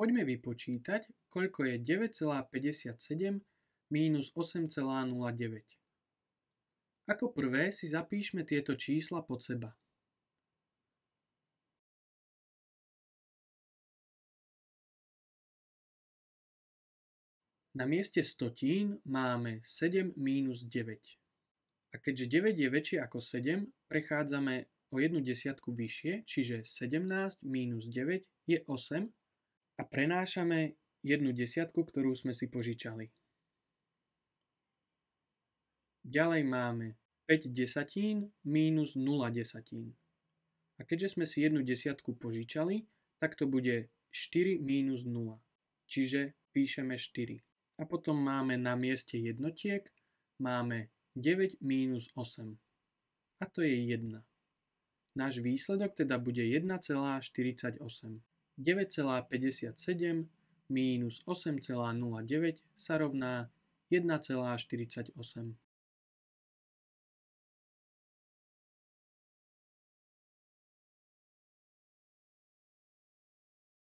Poďme vypočítať, koľko je 9,57 minus 8,09. Ako prvé si zapíšme tieto čísla pod seba. Na mieste stotín máme 7 minus 9. A keďže 9 je väčšie ako 7, prechádzame o jednu desiatku vyššie, čiže 17 minus 9 je 8 a prenášame jednu desiatku, ktorú sme si požičali. Ďalej máme 5 desatín mínus 0 desatín. A keďže sme si jednu desiatku požičali, tak to bude 4 mínus 0. Čiže píšeme 4. A potom máme na mieste jednotiek, máme 9 mínus 8. A to je 1. Náš výsledok teda bude 1,48. 9,57 minus 8,09 sa rovná 1,48.